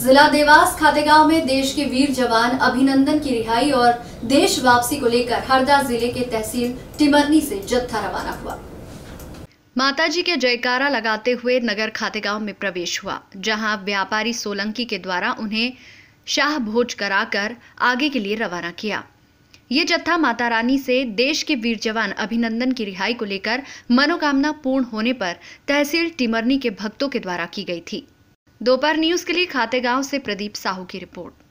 जिला देवास खातेगांव में देश के वीर जवान अभिनंदन की रिहाई और देश वापसी को लेकर हरदा जिले के तहसील टिमरनी से जत्था रवाना हुआ माताजी के जयकारा लगाते हुए नगर खातेगांव में प्रवेश हुआ जहां व्यापारी सोलंकी के द्वारा उन्हें शाह भोज कराकर आगे के लिए रवाना किया ये जत्था माता रानी से देश के वीर जवान अभिनंदन की रिहाई को लेकर मनोकामना पूर्ण होने पर तहसील टिमरनी के भक्तों के द्वारा की गई थी दोपहर न्यूज़ के लिए खातेगांव से प्रदीप साहू की रिपोर्ट